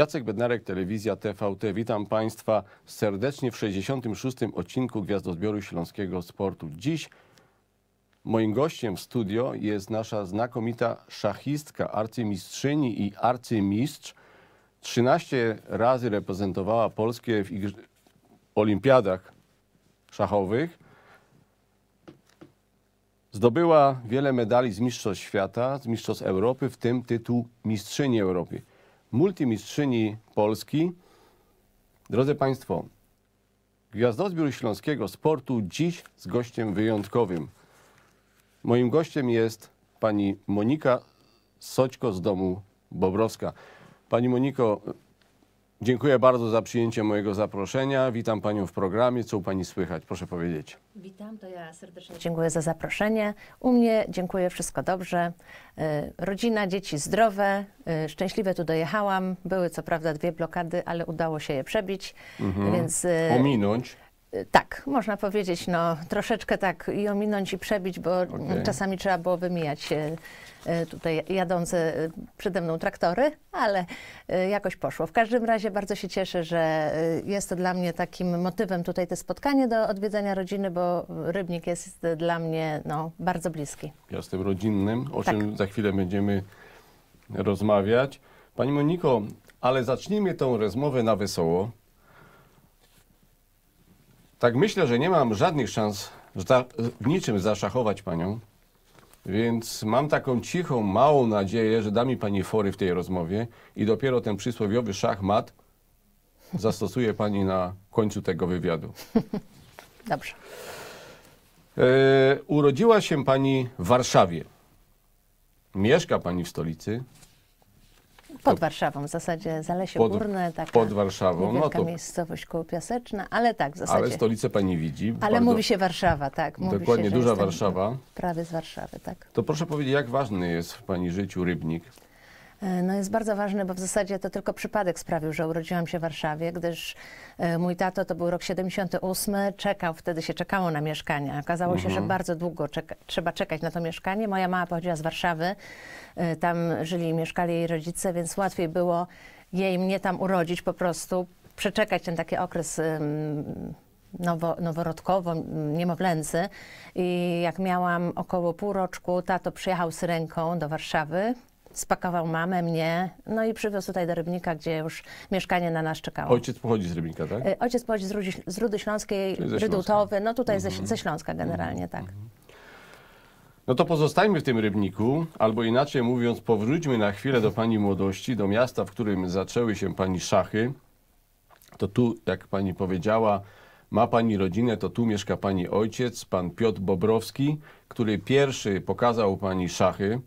Jacek Bednarek, Telewizja TVT. Witam Państwa serdecznie w 66. odcinku Gwiazdozbioru Śląskiego Sportu. Dziś moim gościem w studio jest nasza znakomita szachistka, arcymistrzyni i arcymistrz. 13 razy reprezentowała Polskę w igr... olimpiadach szachowych. Zdobyła wiele medali z Mistrzostw Świata, z Mistrzostw Europy, w tym tytuł Mistrzyni Europy multimistrzyni Polski. Drodzy Państwo, Gwiazdozbiór Śląskiego Sportu dziś z gościem wyjątkowym. Moim gościem jest pani Monika Soćko z domu Bobrowska. Pani Moniko, Dziękuję bardzo za przyjęcie mojego zaproszenia. Witam Panią w programie. Co u Pani słychać? Proszę powiedzieć. Witam, to ja serdecznie dziękuję za zaproszenie. U mnie dziękuję, wszystko dobrze. E, rodzina, dzieci zdrowe. E, szczęśliwe. tu dojechałam. Były co prawda dwie blokady, ale udało się je przebić. Mhm. Więc... E, Ominąć. Tak, można powiedzieć, no troszeczkę tak i ominąć i przebić, bo okay. czasami trzeba było wymijać e, e, tutaj jadące e, przede mną traktory, ale jakoś poszło. W każdym razie bardzo się cieszę, że jest to dla mnie takim motywem tutaj to spotkanie do odwiedzenia rodziny, bo Rybnik jest dla mnie no, bardzo bliski. Miastem rodzinnym, o tak. czym za chwilę będziemy rozmawiać. Pani Moniko, ale zacznijmy tą rozmowę na wesoło. Tak myślę, że nie mam żadnych szans za, niczym zaszachować panią, więc mam taką cichą, małą nadzieję, że da mi pani fory w tej rozmowie i dopiero ten przysłowiowy szachmat zastosuje pani na końcu tego wywiadu. Dobrze. E, urodziła się pani w Warszawie. Mieszka pani w stolicy, pod to, Warszawą, w zasadzie Zalesie pod, Górne, taka pod Warszawą, no to, miejscowość Kołopiaseczna, ale tak w zasadzie. Ale stolicę pani widzi. Ale bardzo, mówi się Warszawa, tak. dokładnie, się, duża Warszawa. Prawie z Warszawy, tak. To proszę powiedzieć, jak ważny jest w pani życiu Rybnik? E, no jest bardzo ważne, bo w zasadzie to tylko przypadek sprawił, że urodziłam się w Warszawie, gdyż e, mój tato to był rok 78, czekał, wtedy się czekało na mieszkanie. Okazało mhm. się, że mhm. bardzo długo czeka, trzeba czekać na to mieszkanie. Moja mama pochodziła z Warszawy, e, tam żyli i mieszkali jej rodzice, więc łatwiej było jej mnie tam urodzić po prostu, przeczekać ten taki okres nowo, noworodkowo, niemowlęcy. I jak miałam około pół roczku, tato przyjechał z ręką do Warszawy spakował mamę, mnie, no i przywiózł tutaj do Rybnika, gdzie już mieszkanie na nas czekało. Ojciec pochodzi z Rybnika, tak? E, ojciec pochodzi z Rudy, z Rudy Śląskiej, Rydutowy, no tutaj ze, mhm. ze, Śląska generalnie, mhm. tak. Mhm. No to pozostańmy w tym rybniku, albo inaczej mówiąc, powróćmy na chwilę do Pani młodości, do miasta, w którym zaczęły się Pani szachy. To tu, jak Pani powiedziała, ma Pani rodzinę, to tu mieszka Pani ojciec, Pan Piotr Bobrowski, który pierwszy pokazał Pani szachy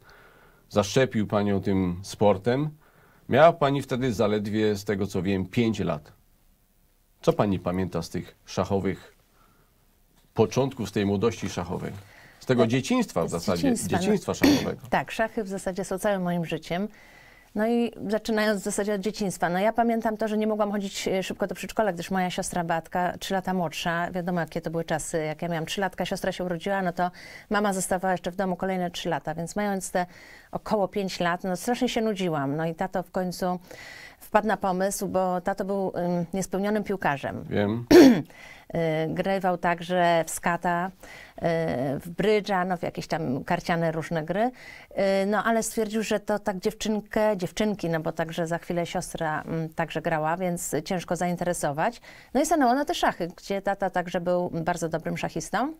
zaszczepił Panią tym sportem. Miała Pani wtedy zaledwie, z tego co wiem, 5 lat. Co Pani pamięta z tych szachowych początków, z tej młodości szachowej? Z tego no, dzieciństwa w zasadzie, dzieciństwa, no. dzieciństwa szachowego. Tak, szachy w zasadzie są całym moim życiem. No i zaczynając w zasadzie od dzieciństwa. No ja pamiętam to, że nie mogłam chodzić e, szybko do przedszkola, gdyż moja siostra Batka, trzy lata młodsza, wiadomo jakie to były czasy, jak ja miałam trzy latka, siostra się urodziła, no to mama zostawała jeszcze w domu kolejne trzy lata, więc mając te około pięć lat, no strasznie się nudziłam. No i tato w końcu wpadł na pomysł, bo tato był niespełnionym piłkarzem. Wiem. Y, grywał także w skata, y, w brydża, no w jakieś tam karciane różne gry. Y, no ale stwierdził, że to tak dziewczynkę, dziewczynki, no bo także za chwilę siostra mm, także grała, więc ciężko zainteresować. No i stanęło na te szachy, gdzie tata także był bardzo dobrym szachistą.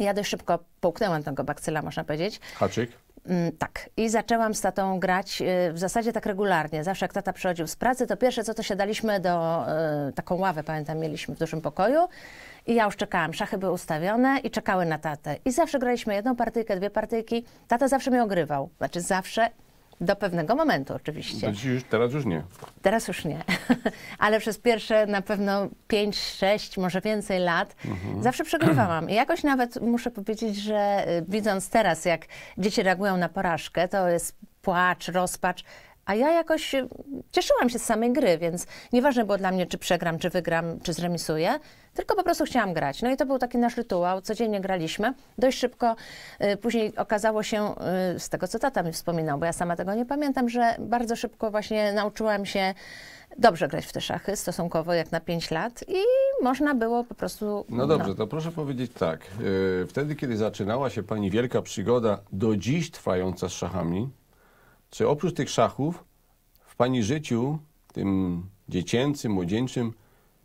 Ja dość szybko połknęłam tego bakcyla, można powiedzieć. Haczyk? Mm, tak, i zaczęłam z tatą grać y, w zasadzie tak regularnie. Zawsze jak tata przychodził z pracy, to pierwsze co to siadaliśmy do y, taką ławę, pamiętam, mieliśmy w dużym pokoju. I ja już czekałam, szachy były ustawione i czekały na tatę. I zawsze graliśmy jedną partyjkę, dwie partyjki. Tata zawsze mnie ogrywał. Znaczy zawsze do pewnego momentu oczywiście. Już, teraz już nie. Teraz już nie. Ale przez pierwsze na pewno 5, 6, może więcej lat mhm. zawsze przegrywałam. I jakoś nawet muszę powiedzieć, że y, widząc teraz, jak dzieci reagują na porażkę, to jest płacz, rozpacz, a ja jakoś y, cieszyłam się z samej gry, więc nieważne było dla mnie, czy przegram, czy wygram, czy zremisuję, tylko po prostu chciałam grać. No i to był taki nasz rytuał, codziennie graliśmy. Dość szybko y, później okazało się, y, z tego co tata mi wspominał, bo ja sama tego nie pamiętam, że bardzo szybko właśnie nauczyłam się dobrze grać w te szachy, stosunkowo jak na 5 lat i można było po prostu... No, no. dobrze, no. to proszę powiedzieć tak. Wtedy, kiedy zaczynała się Pani wielka przygoda, do dziś trwająca z szachami, czy oprócz tych szachów w Pani życiu, tym dziecięcym, młodzieńczym,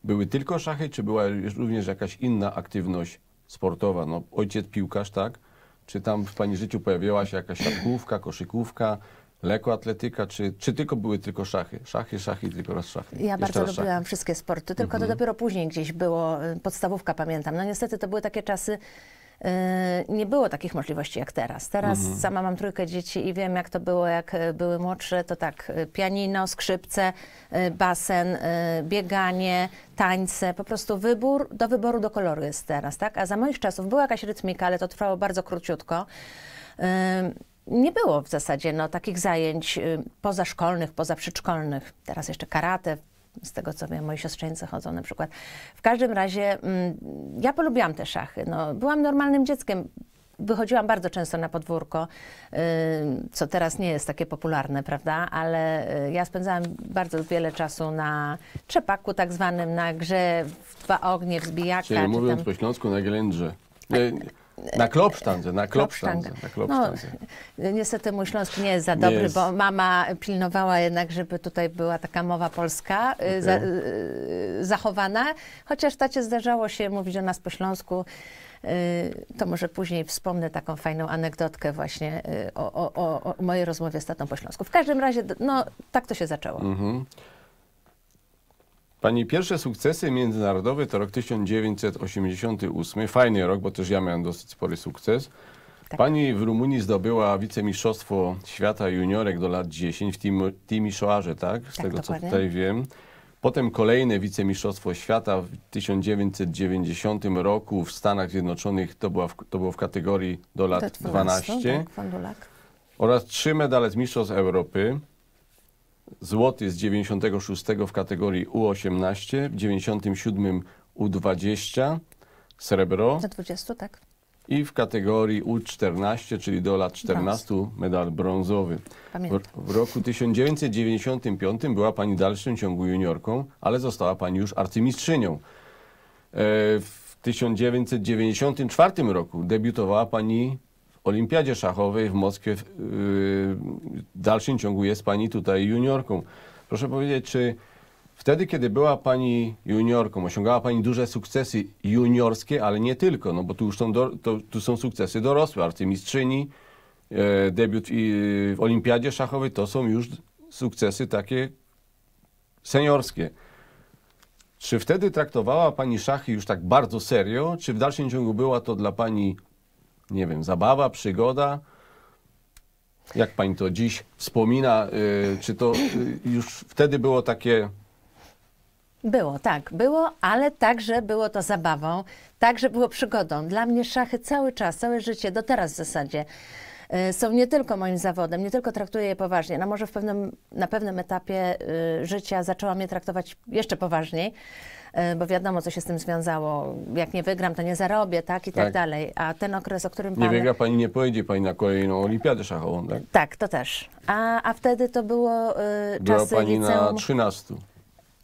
były tylko szachy, czy była również jakaś inna aktywność sportowa? No, ojciec piłkarz, tak? Czy tam w Pani życiu pojawiła się jakaś szachówka, koszykówka, lekoatletyka, czy, czy tylko były tylko szachy? Szachy, szachy, tylko raz szachy. Ja Jeszcze bardzo lubiłam szachy. wszystkie sporty, tylko mm -hmm. to dopiero później gdzieś było, y, podstawówka pamiętam. No niestety to były takie czasy, Y, nie było takich możliwości jak teraz. Teraz mhm. sama mam trójkę dzieci i wiem, jak to było, jak y, były młodsze. To tak, y, pianino, skrzypce, basen, bieganie, tańce. Po prostu wybór, do wyboru, do koloru jest teraz, tak? A za moich czasów była jakaś rytmika, ale to trwało bardzo króciutko nie było w zasadzie no, takich zajęć pozaszkolnych, pozaprzedszkolnych. Teraz jeszcze karate z tego co wiem, moi siostrzeńcy chodzą na przykład. W każdym razie mm, ja polubiłam te szachy. No, byłam normalnym dzieckiem. Wychodziłam bardzo często na podwórko, y, co teraz nie jest takie popularne, prawda? Ale y, ja spędzałam bardzo wiele czasu na trzepaku tak zwanym, na grze w dwa ognie, w zbijaku. Czyli mówiąc tam... po śląsku, na ględrze. Nie, tak. nie. Na klopsztandze, na klopsztandze. Na No, niestety mój śląsk nie jest za dobry, jest. bo mama pilnowała jednak, żeby tutaj była taka mowa polska y, okay. za, y, zachowana, chociaż tacie zdarzało się mówić o nas po śląsku. Y, to może później wspomnę taką fajną anegdotkę właśnie o, o, o mojej rozmowie z tatą po śląsku. W każdym razie, no tak to się zaczęło. Mm -hmm. Pani pierwsze sukcesy międzynarodowe to rok 1988. Fajny rok, bo też ja miałem dosyć spory sukces. Tak. Pani w Rumunii zdobyła wicemistrzostwo świata juniorek do lat 10 w Tim, Timisoarze, tak? Z tak, tego dokładnie. co tutaj wiem. Potem kolejne wicemistrzostwo świata w 1990 roku w Stanach Zjednoczonych, to, była w, to było w kategorii do lat do 12. 12 tak, Oraz trzy medale z Mistrzostw Europy. Złoty z 96 w kategorii U18, w 97 U20, srebro. Do 20, tak. I w kategorii U14, czyli do lat 14, Brąz. medal brązowy. Pamiętam. W, w roku 1995 była Pani w dalszym ciągu juniorką, ale została Pani już arcymistrzynią. E, w 1994 roku debiutowała Pani olimpiadzie szachowej w Moskwie yy, w dalszym ciągu jest pani tutaj juniorką. Proszę powiedzieć, czy wtedy, kiedy była pani juniorką, osiągała pani duże sukcesy juniorskie, ale nie tylko, no bo tu już są, do, to, tu są sukcesy dorosłe, arcymistrzyni, e, debiut w olimpiadzie szachowej, to są już sukcesy takie seniorskie. Czy wtedy traktowała Pani szachy już tak bardzo serio? Czy w dalszym ciągu była to dla Pani nie wiem, zabawa, przygoda. Jak pani to dziś wspomina? Y, czy to y, już wtedy było takie było, tak, było, ale także było to zabawą, także było przygodą. Dla mnie szachy cały czas, całe życie, do teraz w zasadzie E, są nie tylko moim zawodem, nie tylko traktuję je poważnie. No może w pewnym, na pewnym etapie e, życia zaczęłam je traktować jeszcze poważniej, e, bo wiadomo, co się z tym związało. Jak nie wygram, to nie zarobię, tak i tak, tak dalej. A ten okres, o którym nie pan... Nie wygra pani, nie pojedzie pani na kolejną olimpiadę szachową, tak? Tak, to też. A, a wtedy to było y, Była pani liceum... na 13.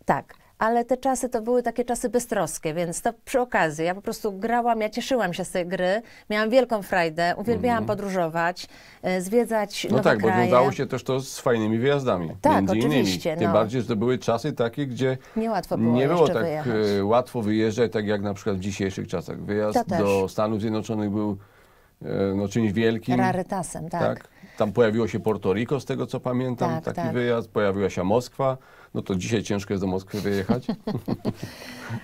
Tak ale te czasy to były takie czasy beztroskie, więc to przy okazji. Ja po prostu grałam, ja cieszyłam się z tej gry, miałam wielką frajdę, uwielbiałam mm podróżować, e, zwiedzać No nowe tak, kraje. bo wiązało się też to z fajnymi wyjazdami. Tak, między oczywiście. Tym no. bardziej, że to były czasy takie, gdzie Niełatwo było nie było tak e, wyjechać. łatwo wyjeżdżać, tak jak na przykład w dzisiejszych czasach. Wyjazd do Stanów Zjednoczonych był e, no, czymś wielkim. Rarytasem, tak. tak. Tam pojawiło się Porto Rico, z tego co pamiętam, tak, taki tak. wyjazd, pojawiła się Moskwa no to dzisiaj ciężko jest do Moskwy wyjechać.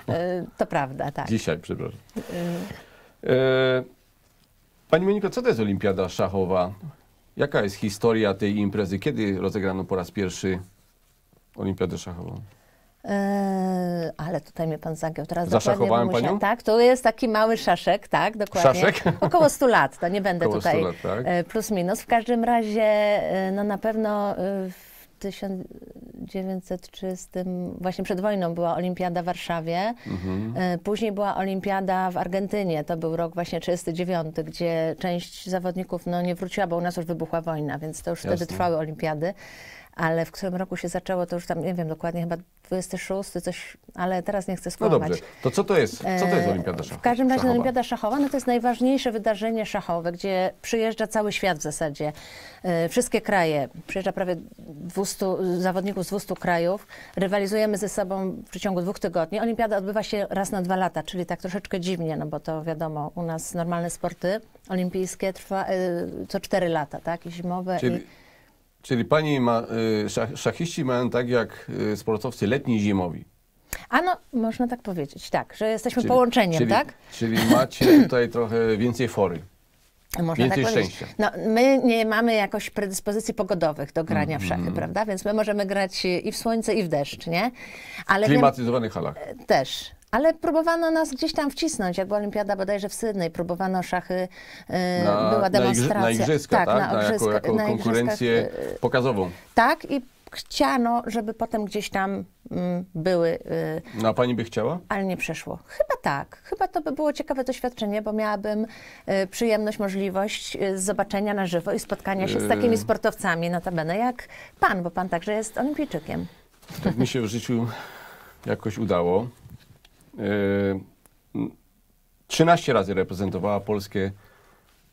E, to prawda, tak. Dzisiaj, przepraszam. E, e, Pani Moniko, co to jest Olimpiada Szachowa? Jaka jest historia tej imprezy? Kiedy rozegrano po raz pierwszy Olimpiadę Szachową? Eee, ale tutaj mnie pan zagiął. Teraz Zaszachowałem panią? Tak, to jest taki mały szaszek, tak, dokładnie. Szaszek? Około 100 lat, to nie będę Około tutaj lat, tak. plus minus. W każdym razie, no na pewno w tysiąc... 1930, właśnie przed wojną była Olimpiada w Warszawie. Mhm. E, później była Olimpiada w Argentynie, to był rok właśnie 39, gdzie część zawodników no, nie wróciła, bo u nas już wybuchła wojna, więc to już Jasne. wtedy trwały Olimpiady ale w którym roku się zaczęło, to już tam nie wiem dokładnie, chyba 26, coś, ale teraz nie chcę skłamać. No dobrze, to co to jest? Co to jest e, Olimpiada Szachowa? W każdym razie szachowa. Olimpiada Szachowa no to jest najważniejsze wydarzenie szachowe, gdzie przyjeżdża cały świat w zasadzie, e, wszystkie kraje, przyjeżdża prawie 200 zawodników z 200 krajów, rywalizujemy ze sobą w przeciągu dwóch tygodni. Olimpiada odbywa się raz na dwa lata, czyli tak troszeczkę dziwnie, no bo to wiadomo, u nas normalne sporty olimpijskie trwa e, co cztery lata, tak, i zimowe. Czyli... I Czyli pani ma, y, szach, szachiści mają tak jak y, sportowcy letni i zimowi. A no, można tak powiedzieć, tak, że jesteśmy czyli, połączeniem, czyli, tak? Czyli macie tutaj trochę więcej fory. Można Więcej tak szczęścia. No, my nie mamy jakoś predyspozycji pogodowych do grania w szachy, mm. prawda? Więc my możemy grać i w słońce, i w deszcz, nie? Ale klimatyzowanych halach. Też, ale próbowano nas gdzieś tam wcisnąć, jak była olimpiada bodajże w Sydney, próbowano szachy, y, na, była demonstracja. Na igrzyska, tak? tak? Na, igrzyska, jako, jako na konkurencję y, pokazową. Tak i chciano, żeby potem gdzieś tam mm, były. Y, no a pani by chciała? Ale nie przeszło. Chyba tak. Chyba to by było ciekawe doświadczenie, bo miałabym przyjemność, możliwość zobaczenia na żywo i spotkania się z takimi sportowcami, notabene jak pan, bo pan także jest olimpijczykiem. Tak mi się w życiu jakoś udało. 13 yy, razy reprezentowała Polskę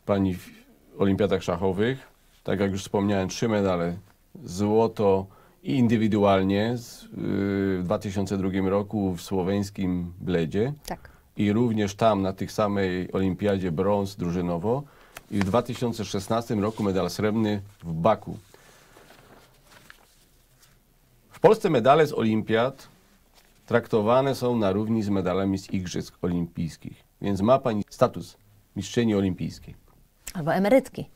pani w olimpiadach szachowych. Tak jak już wspomniałem, trzy medale. Złoto i indywidualnie yy, w 2002 roku w słoweńskim Bledzie. Tak. I również tam na tych samej olimpiadzie brąz drużynowo. I w 2016 roku medal srebrny w Baku. W Polsce medale z olimpiad traktowane są na równi z medalami z Igrzysk Olimpijskich. Więc ma pani status mistrzyni olimpijskiej. Albo emerytki.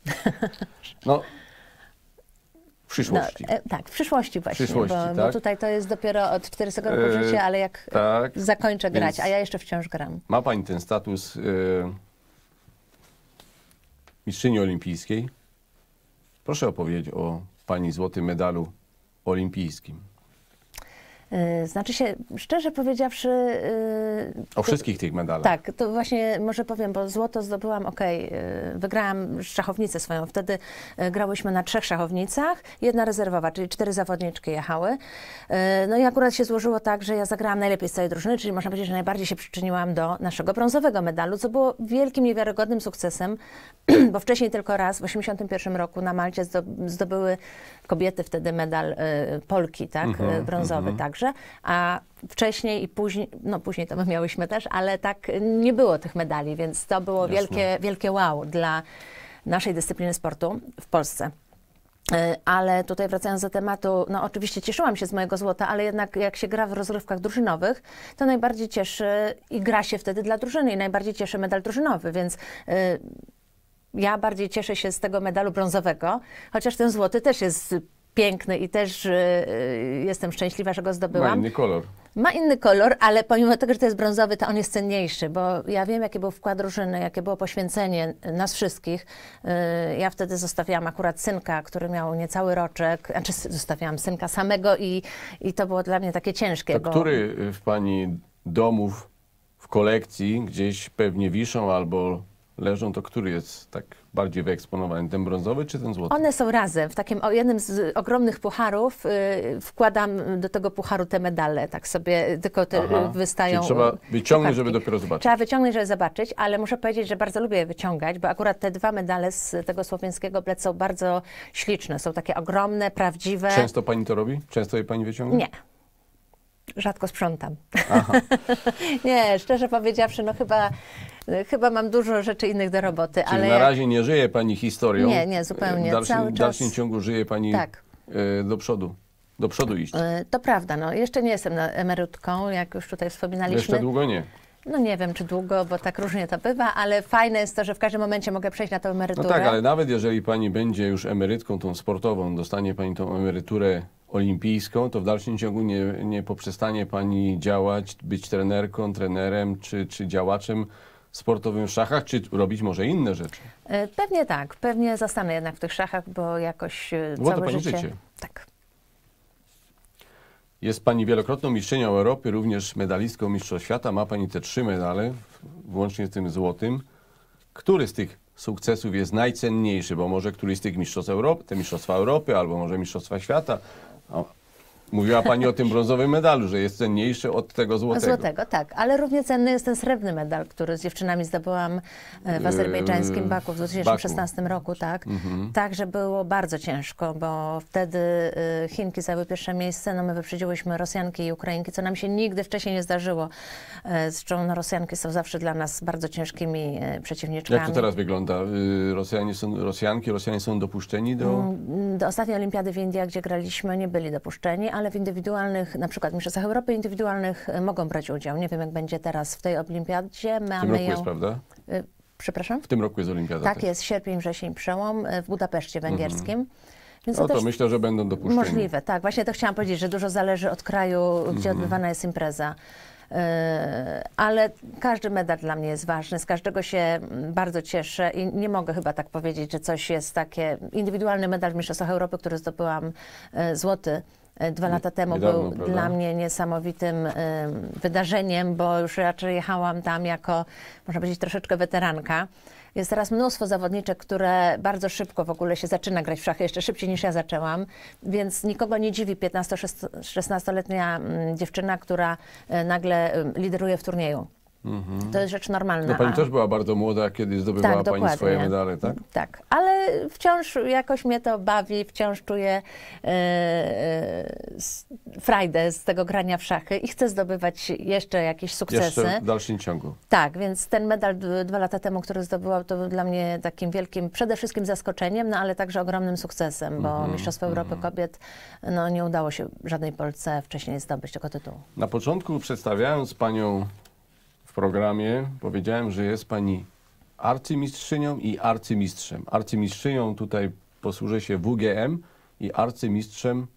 No, w przyszłości. No, e, tak, w przyszłości właśnie, przyszłości, bo, tak? bo, tutaj to jest dopiero od 40 roku e, życia, ale jak tak, zakończę grać, a ja jeszcze wciąż gram. Ma pani ten status e, mistrzyni olimpijskiej. Proszę opowiedzieć o pani złotym medalu olimpijskim. E, znaczy się, szczerze powiedziawszy... E, o wszystkich tych medalach. Tak, to właśnie może powiem, bo złoto zdobyłam, okej, okay, e, wygrałam szachownicę swoją. Wtedy grałyśmy na trzech szachownicach, jedna rezerwowa, czyli cztery zawodniczki jechały. No i akurat się złożyło tak, że ja zagrałam najlepiej z całej drużyny, czyli można powiedzieć, że najbardziej się przyczyniłam do naszego brązowego medalu, co było wielkim, niewiarygodnym sukcesem, bo wcześniej tylko raz, w 81 roku na Malcie zdobyły kobiety wtedy medal Polki, tak, mm -hmm, brązowy, mm -hmm. tak a wcześniej i później, no później to my miałyśmy też, ale tak nie było tych medali, więc to było wielkie, wielkie wow dla naszej dyscypliny sportu w Polsce. E, ale tutaj wracając do tematu, no oczywiście cieszyłam się z mojego złota, ale jednak jak się gra w rozrywkach drużynowych, to najbardziej cieszy i gra się wtedy dla drużyny i najbardziej cieszy medal drużynowy, więc e, ja bardziej cieszę się z tego medalu brązowego, chociaż ten złoty też jest piękny i też y, y, jestem szczęśliwa, że go zdobyłam. Ma inny kolor. Ma inny kolor, ale pomimo tego, że to jest brązowy, to on jest cenniejszy, bo ja wiem, jaki był wkład drużyny, jakie było poświęcenie nas wszystkich. Y, ja wtedy zostawiałam akurat synka, który miał niecały roczek, znaczy zostawiałam synka samego i, i to było dla mnie takie ciężkie. To bo... który w Pani domów w kolekcji gdzieś pewnie wiszą albo leżą, to który jest tak bardziej wyeksponowany, ten brązowy czy ten złoty? One są razem. W takim jednym z ogromnych pucharów y, wkładam do tego pucharu te medale, tak sobie tylko te y, Aha. wystają. Czyli trzeba wyciągnąć, żeby dopiero zobaczyć. Trzeba wyciągnąć, żeby zobaczyć, ale muszę powiedzieć, że bardzo lubię je wyciągać, bo akurat te dwa medale z tego słowiańskiego bled są bardzo śliczne. Są takie ogromne, prawdziwe. Często pani to robi? Często je pani wyciąga? Nie rzadko sprzątam. nie, szczerze powiedziawszy, no chyba chyba mam dużo rzeczy innych do roboty. Czyli ale na razie nie żyje Pani historią. Nie, nie, zupełnie. W dalszym, Cały czas... dalszym ciągu żyje Pani tak. E, do przodu do przodu iść. E, to prawda, no jeszcze nie jestem emerytką, jak już tutaj wspominaliśmy. Jeszcze długo nie. No nie wiem, czy długo, bo tak różnie to bywa, ale fajne jest to, że w każdym momencie mogę przejść na tą emeryturę. No tak, ale nawet jeżeli pani będzie już emerytką tą sportową, dostanie pani tą emeryturę olimpijską, to w dalszym ciągu nie, nie poprzestanie pani działać, być trenerką, trenerem czy, czy działaczem sportowym w szachach, czy robić może inne rzeczy? E, pewnie tak, pewnie zastanę jednak w tych szachach, bo jakoś Było e, całe to pani życie... życie. Tak. Jest Pani wielokrotną mistrzynią Europy, również medalistką Mistrzostw Świata. Ma Pani te trzy medale, włącznie z tym złotym. Który z tych sukcesów jest najcenniejszy? Bo może któryś z tych Mistrzostw Europy, te Mistrzostwa Europy, albo może Mistrzostwa Świata, Mówiła Pani o tym brązowym medalu, że jest cenniejszy od tego złotego. Złotego, tak, ale równie cenny jest ten srebrny medal, który z dziewczynami zdobyłam e, w azerbejdżańskim yy, Baku w 2016 Baku. roku, tak. Mhm. Także było bardzo ciężko, bo wtedy y, Chinki zajęły pierwsze miejsce, no my wyprzedziłyśmy Rosjanki i Ukrainki, co nam się nigdy wcześniej nie zdarzyło. E, Zresztą no, Rosjanki są zawsze dla nas bardzo ciężkimi e, przeciwniczkami. Jak to teraz wygląda? Y, Rosjanie są, Rosjanki, Rosjanie są dopuszczeni do... Mm, do ostatniej olimpiady w Indiach, gdzie graliśmy, nie byli dopuszczeni, ale w indywidualnych, na przykład mistrzostwach Europy indywidualnych e, mogą brać udział. Nie wiem, jak będzie teraz w tej olimpiadzie. Mamy w tym roku ją... jest, prawda? E, przepraszam? W tym roku jest olimpiada. Tak, tak. jest sierpień, wrzesień, przełom e, w Budapeszcie węgierskim. Mm no to, myślę, że będą dopuszczeni. Możliwe, tak. Właśnie to chciałam powiedzieć, że dużo zależy od kraju, gdzie mm. odbywana jest impreza. ale każdy medal dla mnie jest ważny, z każdego się bardzo cieszę i nie mogę chyba tak powiedzieć, że coś jest takie. Indywidualny medal w Mistrzostwach Europy, który zdobyłam, złoty E, dwa lata temu był prawda? dla mnie niesamowitym wydarzeniem, bo już raczej jechałam tam jako, można powiedzieć, troszeczkę weteranka. Jest teraz mnóstwo zawodniczek, które bardzo szybko w ogóle się zaczyna grać w szachy, jeszcze szybciej niż ja zaczęłam, więc nikogo nie dziwi 15-16-letnia mm, dziewczyna, która e, nagle lideruje w turnieju. Mhm. To jest rzecz normalna. No pani też była bardzo młoda, kiedy zdobywała tak, pani swoje medale, tak? Tak, ale wciąż jakoś mnie to bawi, wciąż czuję e, e, frajdę z tego grania w szachy i chcę zdobywać jeszcze jakieś sukcesy. Jeszcze w dalszym ciągu. Tak, więc ten medal dwa lata temu, który zdobyłam, to był dla mnie takim wielkim, przede wszystkim zaskoczeniem, no ale także ogromnym sukcesem, bo mhm. Mistrzostwo mhm. Europy mhm. Kobiet no, nie udało się żadnej Polce wcześniej zdobyć tego tytułu. Na początku przedstawiając panią programie powiedziałem, że jest pani arcymistrzynią i arcymistrzem. Arcymistrzynią tutaj posłużę się WGM i arcymistrzem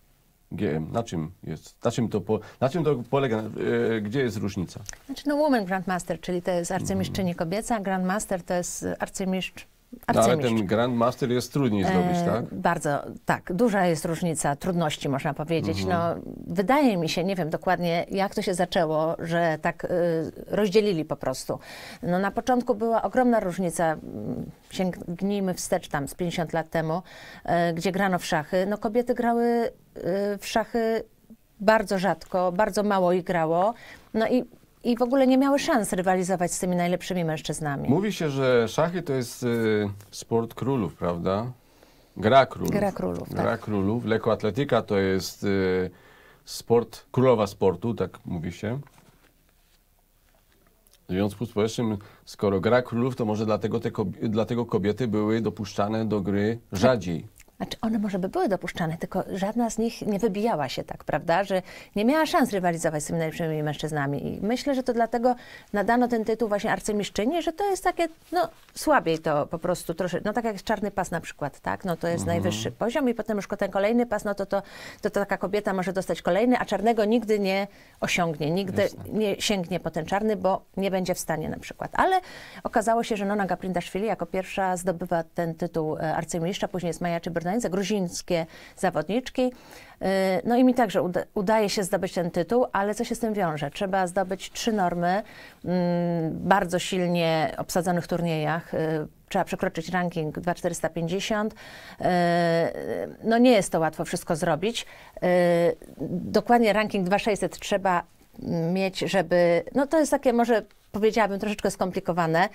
GM. Na czym jest? Na czym to, po, na czym to polega? E, gdzie jest różnica? Znaczy, no Woman Grandmaster, czyli to jest arcymistrzyni kobieca, Grandmaster to jest arcymistrz no, ale ten Grand Master jest trudniej zrobić, e, tak? bardzo, tak. Duża jest różnica trudności, można powiedzieć. Mhm. No, wydaje mi się, nie wiem dokładnie, jak to się zaczęło, że tak y, rozdzielili po prostu. No, na początku była ogromna różnica, sięgnijmy wstecz tam z 50 lat temu, y, gdzie grano w szachy. No, kobiety grały y, w szachy bardzo rzadko, bardzo mało ich grało. No i i w ogóle nie miały szans rywalizować z tymi najlepszymi mężczyznami. Mówi się, że szachy to jest y, sport królów, prawda? Gra królów. Gra królów, tak. Gra tak. królów. Lekoatletyka to jest y, sport, królowa sportu, tak mówi się. W związku z powyższym, skoro gra królów, to może dlatego, te, dlatego kobiety były dopuszczane do gry rzadziej. Znaczy one może by były dopuszczane, tylko żadna z nich nie wybijała się tak, prawda, że nie miała szans rywalizować z tymi najlepszymi mężczyznami. I myślę, że to dlatego nadano ten tytuł właśnie arcymistrzyni, że to jest takie, no słabiej to po prostu troszkę, no tak jak Czarny Pas na przykład, tak, no to jest mhm. najwyższy poziom i potem już ten kolejny pas, no to to, to to taka kobieta może dostać kolejny, a Czarnego nigdy nie osiągnie, nigdy Jasne. nie sięgnie po ten Czarny, bo nie będzie w stanie na przykład. Ale okazało się, że Nona Gaprindaszwili jako pierwsza zdobywa ten tytuł e, arcymistrza, później jest Maja Czybernacka, za gruzińskie zawodniczki. Y, no i mi także uda, udaje się zdobyć ten tytuł, ale co się z tym wiąże? Trzeba zdobyć trzy normy mm, bardzo silnie obsadzonych turniejach y, trzeba przekroczyć ranking 2450. Y, no nie jest to łatwo wszystko zrobić. Dokładnie ranking 2600 trzeba mieć, żeby. No to jest takie może powiedziałabym troszeczkę skomplikowane.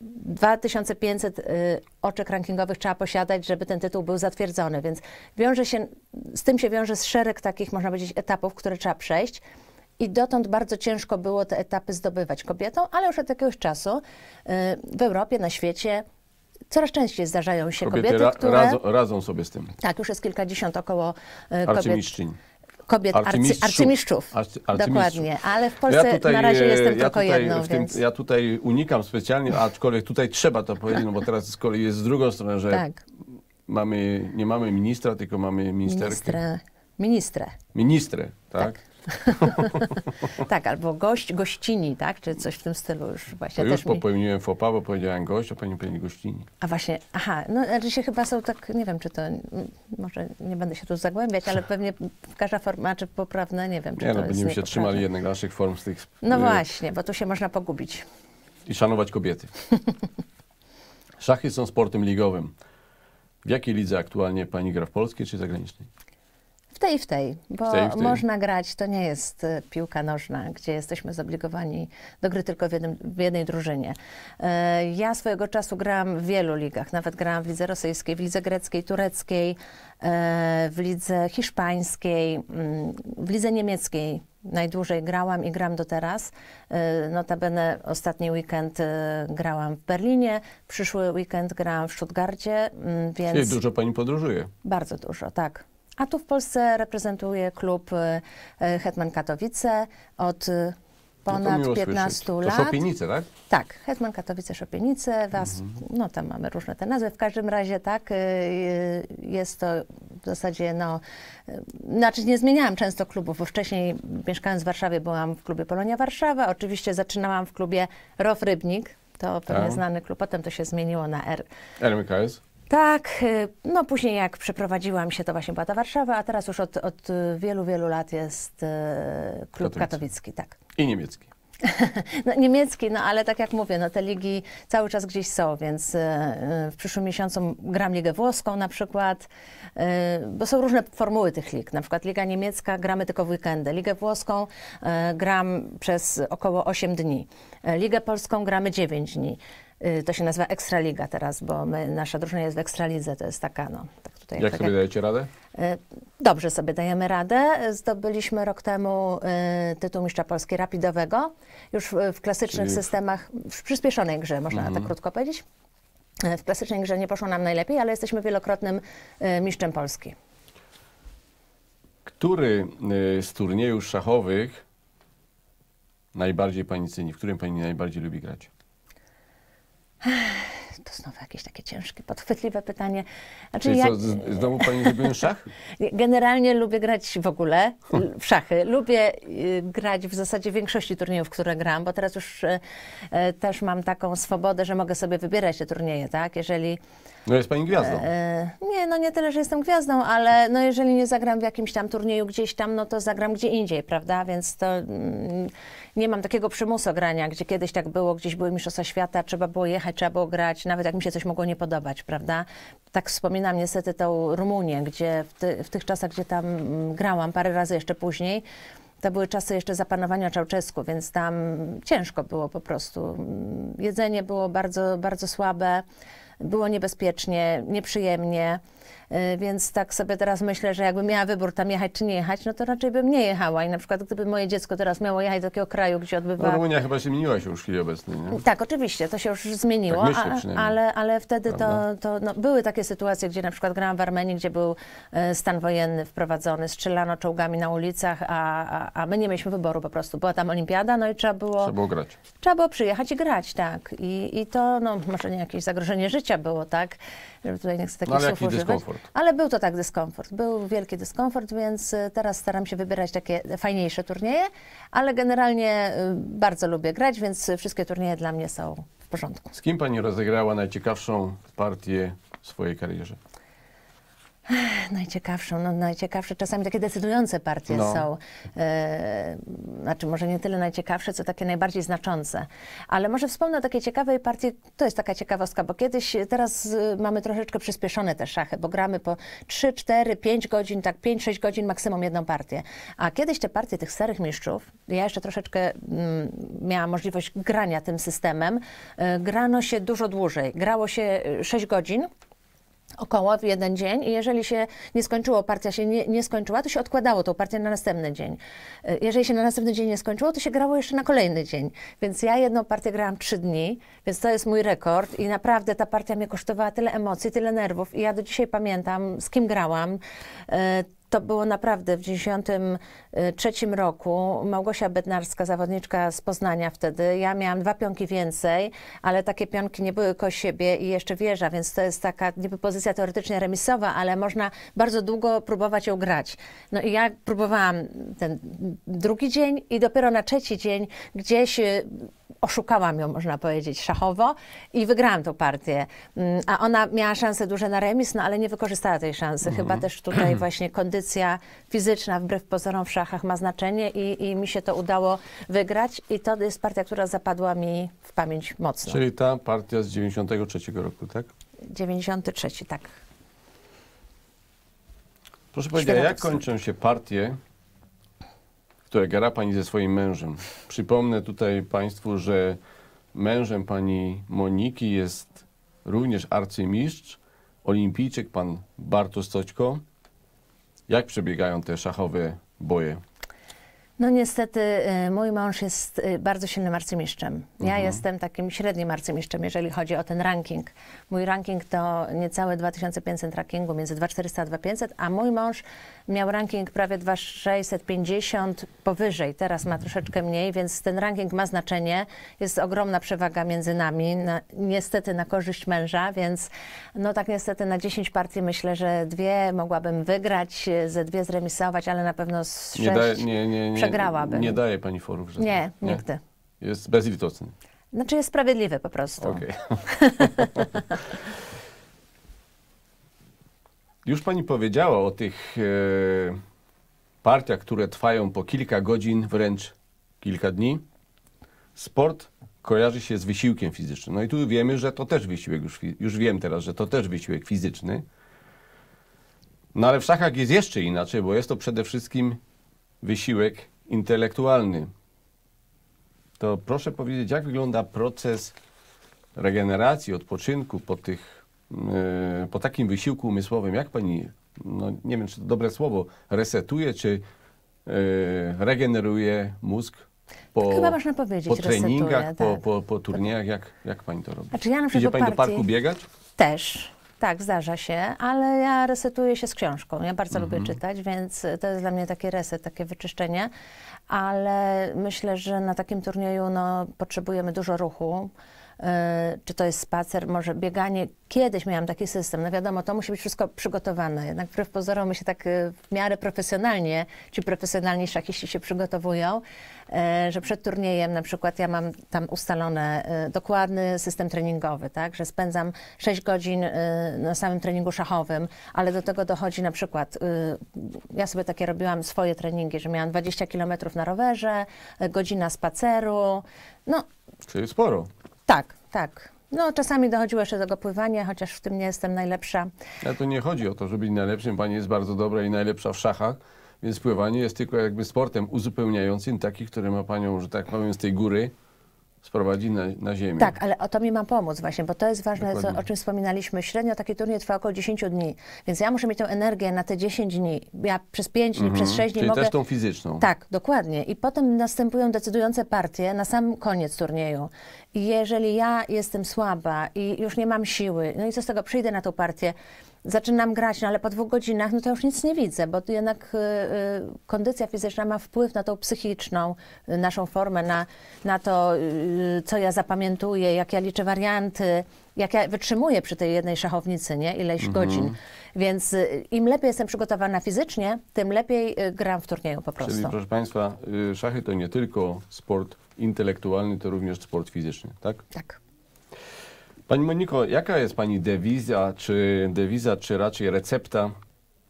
2500 y, oczek rankingowych trzeba posiadać, żeby ten tytuł był zatwierdzony, więc wiąże się, z tym się wiąże szereg takich, można powiedzieć, etapów, które trzeba przejść. I dotąd bardzo ciężko było te etapy zdobywać kobietom, ale już od jakiegoś czasu y, w Europie, na świecie coraz częściej zdarzają się kobiety, kobiety ra, które... Radzą, radzą, sobie z tym. Tak, już jest kilkadziesiąt około y, kobiet. Arcymistrzyni kobiet arcymistrzów. arcymistrzów. arcymistrzów. Dokładnie, ale w Polsce ja tutaj, na razie e, jestem ja tylko jedną. Więc... Tym, ja tutaj unikam specjalnie, aczkolwiek tutaj trzeba to powiedzieć, no bo teraz z kolei jest z drugą stroną, że tak. mamy, nie mamy ministra, tylko mamy ministerkę. Ministra. Ministrę. Ministrę, tak. tak. tak, albo gość, gościni, tak? Czy coś w tym stylu już właśnie. To już popełniłem mi... fopa, bo powiedziałem gość, a pani powiedziała gościni. A właśnie, aha, no znaczy się chyba są tak, nie wiem, czy to, może nie będę się tu zagłębiać, ale pewnie każda forma, czy poprawna, nie wiem, czy nie, no, to no, jest będziemy się trzymali jednak naszych form z tych... No y, właśnie, bo tu się można pogubić. I szanować kobiety. Szachy są sportem ligowym. W jakiej lidze aktualnie pani gra w polskiej czy zagranicznej? W tej, w tej, bo w tej, w tej. można grać, to nie jest y, piłka nożna, gdzie jesteśmy zobligowani do gry tylko w, jednym, w jednej drużynie. Y, ja swojego czasu grałam w wielu ligach, nawet grałam w lidze rosyjskiej, w lidze greckiej, tureckiej, y, w lidze hiszpańskiej, mm, w lidze niemieckiej. Najdłużej grałam i gram do teraz. Notabene ostatni weekend grałam w Berlinie, przyszły weekend grałam w Stuttgarcie, mm, więc... Czyli dużo pani podróżuje. Bardzo dużo, tak. A tu w Polsce reprezentuję klub y, y, Hetman Katowice od y, no ponad no 15 słyszeć. lat. To Szopienice, tak? Tak, Hetman Katowice Szopienice, was, mhm. no tam mamy różne te nazwy. W każdym razie tak, jest to w zasadzie, no, znaczy nie zmieniałam często klubów, bo wcześniej mieszkając w Warszawie byłam w klubie Polonia Warszawa, oczywiście zaczynałam w klubie Rof Rybnik, to pewnie tak. znany klub, potem to się zmieniło na R. RMKS? Tak, y, no później jak przeprowadziłam się, to właśnie była ta Warszawa, a teraz już od, od wielu, wielu lat jest y, klub katowicki. Tak. I niemiecki. No, niemiecki, no ale tak jak mówię, no, te ligi cały czas gdzieś są, więc y, w przyszłym miesiącu gram ligę włoską na przykład, bo są różne formuły tych lig. Na przykład liga niemiecka gramy tylko w weekendy, ligę włoską gram przez około 8 dni, e, ligę polską gramy 9 dni. Y, to się nazywa Ekstraliga teraz, bo my, nasza drużyna jest w Ekstralidze, to jest taka, no, tak tutaj. Jak tak sobie jak, dajecie radę? Y, dobrze sobie dajemy radę. Zdobyliśmy rok temu y, tytuł mistrza Polski rapidowego, już w klasycznych Czyli systemach, w przyspieszonej grze, można mhm. tak krótko powiedzieć. W klasycznej grze nie poszło nam najlepiej, ale jesteśmy wielokrotnym mistrzem Polski. Który z turniejów szachowych najbardziej pani ceni? W którym pani najbardziej lubi grać? 唉。to znowu jakieś takie ciężkie, podchwytliwe pytanie. Znaczy, Czyli jak... co, znowu pani lubi szach? Generalnie lubię grać w ogóle w szachy. Lubię y, grać w zasadzie w większości turniejów, które gram, bo teraz już y, y, też mam taką swobodę, że mogę sobie wybierać te turnieje, tak? Jeżeli... No jest pani gwiazdą. nie, no nie tyle, że jestem gwiazdą, ale no jeżeli nie zagram w jakimś tam turnieju gdzieś tam, no to zagram gdzie indziej, prawda? Więc to mm, nie mam takiego przymusu grania, gdzie kiedyś tak było, gdzieś były mistrzostwa świata, trzeba było jechać, trzeba było grać nawet jak mi się coś mogło nie podobać, prawda? Tak wspominam niestety tą Rumunię, gdzie w, ty, w tych czasach, gdzie tam mm, grałam parę razy jeszcze później, to były czasy jeszcze zapanowania Czałczesku, więc tam ciężko było po prostu. Mm, jedzenie było bardzo, bardzo słabe, było niebezpiecznie, nieprzyjemnie. E, więc tak sobie teraz myślę, że jakbym miała wybór tam jechać czy nie jechać, no to raczej bym nie jechała. I na przykład gdyby moje dziecko teraz miało jechać do takiego kraju, gdzie odbywa... No, Rumunia chyba się zmieniła się już w chwili obecnej, nie? Tak, oczywiście, to się już zmieniło, tak myślę, a, ale, ale wtedy Prawda? to, to no, były takie sytuacje, gdzie na przykład grałam w Armenii, gdzie był e, stan wojenny wprowadzony, strzelano czołgami na ulicach, a, a, a my nie mieliśmy wyboru po prostu. Była tam olimpiada, no i trzeba było... Trzeba było grać. Trzeba było przyjechać i grać, tak. I, i to, no, może nie jakieś zagrożenie życia było, tak? Żeby tutaj nie chcę takich no, ale słów jaki dyskomfort? dyskomfort. Ale był to tak dyskomfort. Był wielki dyskomfort, więc y, teraz staram się wybierać takie fajniejsze turnieje, ale generalnie y, bardzo lubię grać, więc wszystkie turnieje dla mnie są w porządku. Z kim pani rozegrała najciekawszą partię w swojej karierze? Najciekawszą, no najciekawsze czasami takie decydujące partie no. są. Yy, znaczy może nie tyle najciekawsze, co takie najbardziej znaczące. Ale może wspomnę o takiej ciekawej partii, to jest taka ciekawostka, bo kiedyś, e, teraz e, mamy troszeczkę przyspieszone te szachy, bo gramy po 3, 4, 5 godzin, tak 5, 6 godzin maksimum jedną partię. A kiedyś te partie tych starych mistrzów, ja jeszcze troszeczkę mm, miałam możliwość grania tym systemem, grano się dużo dłużej. Grało się 6 godzin, około w jeden dzień i jeżeli się nie skończyło, partia się nie, nie skończyła, to się odkładało tą partię na następny dzień. E, jeżeli się na następny dzień nie skończyło, to się grało jeszcze na kolejny dzień. Więc ja jedną partię grałam trzy dni, więc to jest mój rekord i naprawdę ta partia mnie kosztowała tyle emocji, tyle nerwów i ja do dzisiaj pamiętam, z kim grałam, e, to było naprawdę w 1993 y, roku. Małgosia Bednarska, zawodniczka z Poznania wtedy. Ja miałam dwa pionki więcej, ale takie pionki nie były koło siebie i jeszcze wieża, więc to jest taka niby pozycja teoretycznie remisowa, ale można bardzo długo próbować ją grać. No i ja próbowałam ten drugi dzień i dopiero na trzeci dzień gdzieś y, oszukałam ją, można powiedzieć, szachowo i wygrałam tą partię. Mm, a ona miała szanse duże na remis, no ale nie wykorzystała tej szansy. Chyba mhm. też tutaj właśnie kondycja fizyczna wbrew pozorom w szachach ma znaczenie i, i mi się to udało wygrać i to jest partia, która zapadła mi w pamięć mocno. Czyli ta partia z 93 roku, tak? 93, tak. Proszę powiedzieć, jak kończą się partie, które gara pani ze swoim mężem. Przypomnę tutaj państwu, że mężem pani Moniki jest również arcymistrz, olimpijczyk pan Bartosz Coćko. Jak przebiegają te szachowe boje? No niestety y, mój mąż jest y, bardzo silnym arcymistrzem. Ja mhm. jestem takim średnim arcymistrzem, jeżeli chodzi o ten ranking. Mój ranking to niecałe 2500 rankingu, między 2400 a 2500, a mój mąż miał ranking prawie 2650 powyżej. Teraz ma troszeczkę mniej, więc ten ranking ma znaczenie. Jest ogromna przewaga między nami, na, niestety na korzyść męża, więc no tak niestety na 10 partii myślę, że dwie mogłabym wygrać, y, ze dwie zremisować, ale na pewno z sześć nie, nie, nie, nie przegrałabym. Nie daje pani forów żadnych. Nie, nigdy. Tak. Nie? Jest bezlitosny. Znaczy jest sprawiedliwy po prostu. Okej. Okay. Już pani powiedziała o tych e, partiach, które trwają po kilka godzin, wręcz kilka dni. Sport kojarzy się z wysiłkiem fizycznym. No i tu wiemy, że to też wysiłek, już, już wiem teraz, że to też wysiłek fizyczny. No ale w szachach jest jeszcze inaczej, bo jest to przede wszystkim wysiłek intelektualny, to proszę powiedzieć, jak wygląda proces regeneracji, odpoczynku po, tych, e, po takim wysiłku umysłowym? Jak pani, no nie wiem, czy to dobre słowo, resetuje, czy e, regeneruje mózg po, Chyba można powiedzieć, po treningach, resetuje, po, tak. po, po, turniejach, jak, jak pani to robi? Znaczy ja na przykład Idzie pani do parku biegać? Też. Tak, zdarza się, ale ja resetuję się z książką. Ja bardzo mhm. lubię czytać, więc to jest dla mnie takie reset, takie wyczyszczenie. Ale myślę, że na takim turnieju no, potrzebujemy dużo ruchu. Y, czy to jest spacer, może bieganie. Kiedyś miałam taki system, no wiadomo, to musi być wszystko przygotowane. Jednak wbrew pozorom my się tak y, w miarę profesjonalnie, ci profesjonalni szakiści się przygotowują, E, że przed turniejem na przykład ja mam tam ustalony e, dokładny system treningowy, tak, że spędzam 6 godzin e, na samym treningu szachowym, ale do tego dochodzi na przykład, ja sobie takie robiłam swoje treningi, że miałam 20 km na rowerze, godzina spaceru, no. Czyli sporo. Tak, tak. No, czasami dochodziło jeszcze do tego pływania, chociaż w tym nie jestem najlepsza. Ale to nie chodzi o to, żeby być najlepszym. Pani jest bardzo dobra i najlepsza w szachach więc pływanie jest tylko jakby sportem uzupełniającym, taki, który ma panią, że tak powiem, z tej góry sprowadzi na, na ziemię. Tak, ale to mi ma pomóc właśnie, bo to jest ważne, co, o czym wspominaliśmy. Średnio taki turniej trwa około 10 dni, więc ja muszę mieć tę energię na te 10 dni. Ja przez 5 dni, przez 6 mhm, dni Czyli mogę... też tą fizyczną. Tak, dokładnie. I potem następują decydujące partie na sam koniec turnieju. I jeżeli ja jestem słaba i już nie mam siły, no i co z tego, przyjdę na tą partię, zaczynam grać, no ale po dwóch godzinach, no to już nic nie widzę, bo jednak y, y, kondycja fizyczna ma wpływ na tą psychiczną y, naszą formę, na, na to, co ja zapamiętuję, jak ja liczę warianty, jak ja wytrzymuję przy tej jednej szachownicy, nie? Ileś mhm. godzin. Więc im lepiej jestem przygotowana fizycznie, tym lepiej gram w turnieju po prostu. Czyli proszę Państwa, szachy to nie tylko sport intelektualny, to również sport fizyczny, tak? Tak. Pani Moniko, jaka jest Pani dewiza, czy dewiza, czy raczej recepta,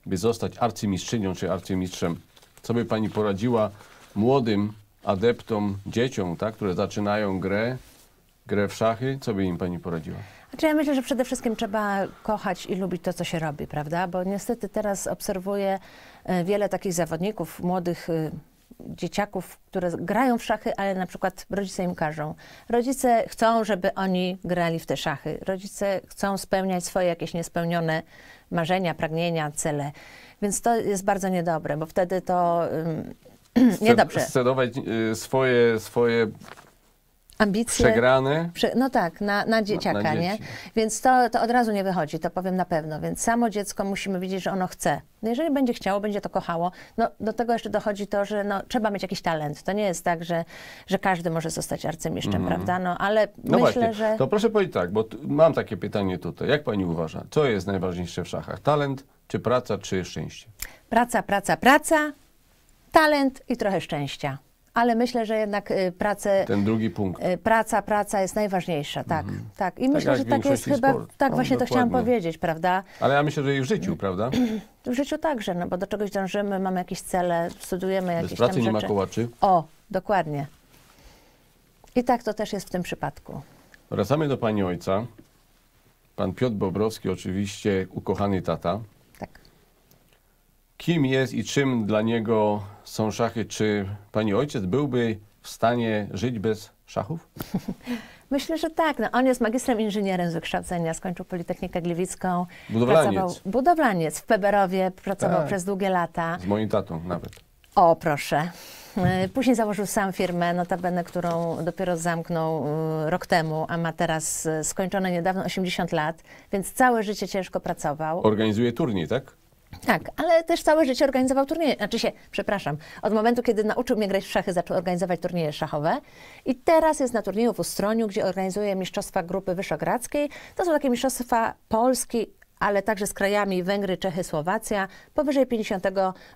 by zostać arcymistrzynią czy arcymistrzem? Co by Pani poradziła młodym adeptom, dzieciom, tak, które zaczynają grę, grę w szachy? Co by im Pani poradziła? Znaczy ja myślę, że przede wszystkim trzeba kochać i lubić to, co się robi, prawda? Bo niestety teraz obserwuję e, wiele takich zawodników, młodych e, dzieciaków, które grają w szachy, ale na przykład rodzice im każą. Rodzice chcą, żeby oni grali w te szachy. Rodzice chcą spełniać swoje jakieś niespełnione marzenia, pragnienia, cele. Więc to jest bardzo niedobre, bo wtedy to um, niedobrze. Scedować y, swoje, swoje ambicje. Przegrane. Prze, no tak, na, na dzieciaka, na, na nie? Więc to, to od razu nie wychodzi, to powiem na pewno. Więc samo dziecko musimy widzieć, że ono chce. No jeżeli będzie chciało, będzie to kochało. No, do tego jeszcze dochodzi to, że no, trzeba mieć jakiś talent. To nie jest tak, że, że każdy może zostać arcymistrzem, mm. prawda? No, ale no myślę, właśnie. że... To proszę powiedzieć tak, bo mam takie pytanie tutaj. Jak pani uważa, co jest najważniejsze w szachach? Talent, czy praca, czy szczęście? Praca, praca, praca, talent i trochę szczęścia ale myślę, że jednak y, prace, Ten drugi punkt. Y, praca, praca jest najważniejsza, tak. Mhm. tak. I tak myślę, że tak jest chyba... Sport. Tak, no, właśnie dokładnie. to chciałam powiedzieć, prawda? Ale ja myślę, że i w życiu, prawda? W życiu także, no bo do czegoś dążymy, mamy jakieś cele, studujemy jakieś Bez pracy tam rzeczy. nie ma kołaczy. O, dokładnie. I tak to też jest w tym przypadku. Wracamy do pani ojca. Pan Piotr Bobrowski, oczywiście ukochany tata. Tak. Kim jest i czym dla niego są szachy. Czy pani ojciec byłby w stanie żyć bez szachów? Myślę, że tak. No, on jest magistrem inżynierem z wykształcenia, skończył Politechnikę Gliwicką. Budowlaniec. Pracował, budowlaniec w Peberowie, pracował tak. przez długie lata. Z moim tatą nawet. O, proszę. E, później założył sam firmę, notabene, którą dopiero zamknął e, rok temu, a ma teraz e, skończone niedawno 80 lat, więc całe życie ciężko pracował. Organizuje turniej, tak? Tak, ale też całe życie organizował turnieje, znaczy się, przepraszam, od momentu, kiedy nauczył mnie grać w szachy, zaczął organizować turnieje szachowe i teraz jest na turnieju w Ustroniu, gdzie organizuje mistrzostwa grupy Wyszogradzkiej. To są takie mistrzostwa Polski, ale także z krajami Węgry, Czechy, Słowacja, powyżej 50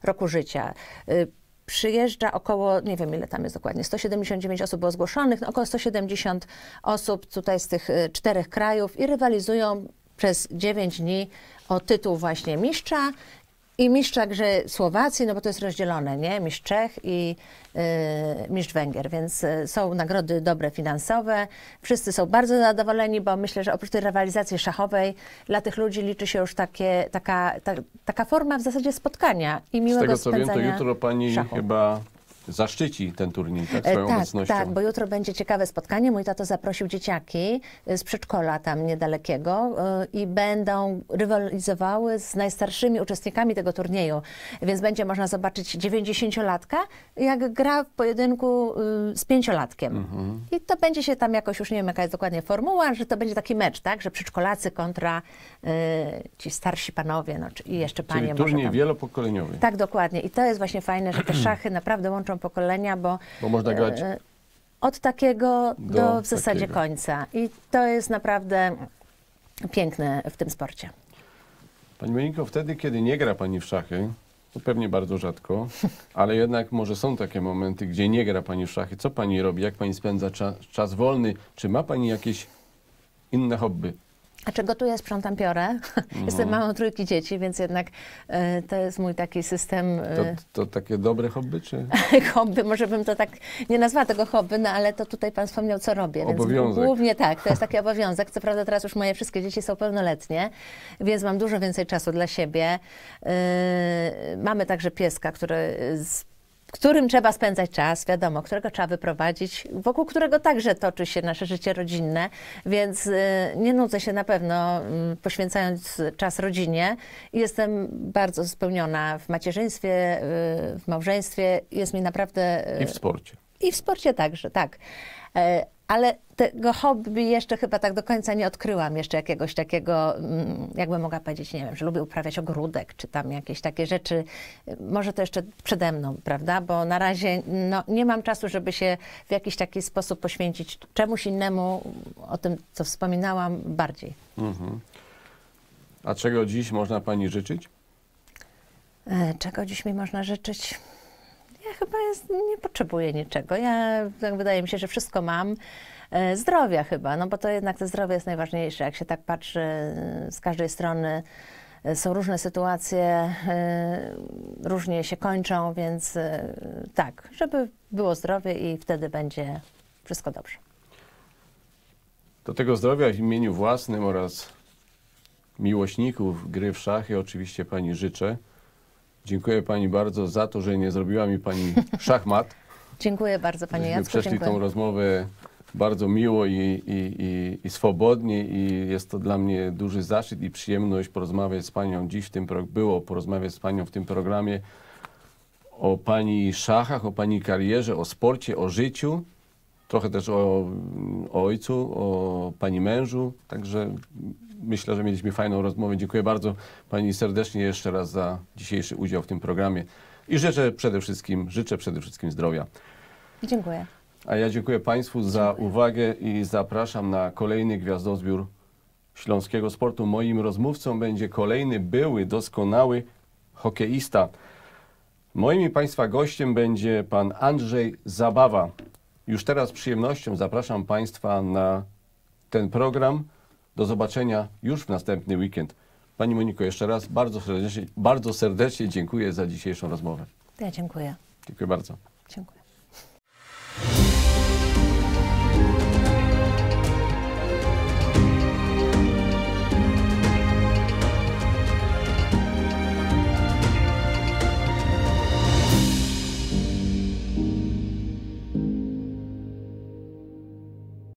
roku życia y, przyjeżdża około, nie wiem ile tam jest dokładnie, 179 osób było zgłoszonych, no około 170 osób tutaj z tych y, czterech krajów i rywalizują przez 9 dni o tytuł właśnie mistrza i mistrza grze Słowacji, no bo to jest rozdzielone, nie? Mistrz Czech i y, mistrz Węgier, więc y, są nagrody dobre finansowe. Wszyscy są bardzo zadowoleni, bo myślę, że oprócz tej rywalizacji szachowej dla tych ludzi liczy się już takie, taka, ta, taka forma w zasadzie spotkania i miłego spędzania Z tego co wiem, to jutro pani szachu. chyba zaszczyci ten turniej tak, e, swoją tak, obecnością. Tak, bo jutro będzie ciekawe spotkanie. Mój tato zaprosił dzieciaki z przedszkola tam niedalekiego e, i będą rywalizowały z najstarszymi uczestnikami tego turnieju, więc będzie można zobaczyć 90-latka, jak gra w pojedynku y, z pięciolatkiem. Mhm. I to będzie się tam jakoś, już nie wiem jaka jest dokładnie formuła, że to będzie taki mecz, tak, że przedszkolacy kontra y, ci starsi panowie no, i jeszcze panie. Czyli turniej tam... wielopokoleniowy. Tak, dokładnie. I to jest właśnie fajne, że te szachy naprawdę łączą centrum pokolenia, bo... Bo można e, grać... Od takiego do, do w zasadzie takiego. końca. I to jest naprawdę piękne w tym sporcie. Pani Moniko, wtedy, kiedy nie gra Pani w szachy, to pewnie bardzo rzadko, ale jednak może są takie momenty, gdzie nie gra Pani w szachy. Co Pani robi? Jak Pani spędza czas wolny? Czy ma Pani jakieś inne hobby? A tu ja sprzątam, piorę? Mhm. Jestem mamą trójki dzieci, więc jednak y, to jest mój taki system... Y... To, to, takie dobre hobby, czy...? hobby, może bym to tak nie nazwała tego hobby, no ale to tutaj pan wspomniał, co robię. Obowiązek. Więc głównie tak, to jest taki obowiązek. Co prawda teraz już moje wszystkie dzieci są pełnoletnie, więc mam dużo więcej czasu dla siebie. Y, mamy także pieska, który z którym trzeba spędzać czas, wiadomo, którego trzeba wyprowadzić, wokół którego także toczy się nasze życie rodzinne, więc y, nie nudzę się na pewno mm, poświęcając czas rodzinie. Jestem bardzo spełniona w macierzyństwie, y, w małżeństwie, jest mi naprawdę... Y, I w sporcie. I w sporcie także, tak. E, ale tego hobby jeszcze chyba tak do końca nie odkryłam, jeszcze jakiegoś takiego, mm, jakby mogła powiedzieć, nie wiem, że lubię uprawiać ogródek, czy tam jakieś takie rzeczy. Może to jeszcze przede mną, prawda? Bo na razie no, nie mam czasu, żeby się w jakiś taki sposób poświęcić czemuś innemu, o tym, co wspominałam, bardziej. Mhm. A czego dziś można Pani życzyć? E, czego dziś mi można życzyć? ja chyba nie potrzebuję niczego. Ja, tak wydaje mi się, że wszystko mam. E, zdrowia chyba, no bo to jednak to zdrowie jest najważniejsze. Jak się tak patrzy e, z każdej strony, e, są różne sytuacje, różnie się kończą, więc tak, żeby było zdrowie i wtedy będzie wszystko dobrze. Do tego zdrowia w imieniu własnym oraz miłośników gry w szachy oczywiście Pani życzę. Dziękuję Pani bardzo za to, że nie zrobiła mi Pani szachmat. dziękuję bardzo Panie Jacku. Przeszli dziękuję. tą rozmowę bardzo miło i, i, i, i, swobodnie i jest to dla mnie duży zaszczyt i przyjemność porozmawiać z Panią dziś w tym było porozmawiać z Panią w tym programie o Pani szachach, o Pani karierze, o sporcie, o życiu, trochę też o, o ojcu, o Pani mężu, także myślę, że mieliśmy fajną rozmowę. Dziękuję bardzo Pani serdecznie jeszcze raz za dzisiejszy udział w tym programie i życzę przede wszystkim, życzę przede wszystkim zdrowia. Dziękuję. A ja dziękuję Państwu za dziękuję. uwagę i zapraszam na kolejny gwiazdozbiór śląskiego sportu. Moim rozmówcą będzie kolejny były, doskonały hokeista. Moim i Państwa gościem będzie pan Andrzej Zabawa. Już teraz z przyjemnością zapraszam Państwa na ten program. Do zobaczenia już w następny weekend. Pani Moniko, jeszcze raz bardzo serdecznie, bardzo serdecznie dziękuję za dzisiejszą rozmowę. Ja dziękuję. Dziękuję bardzo. Dziękuję.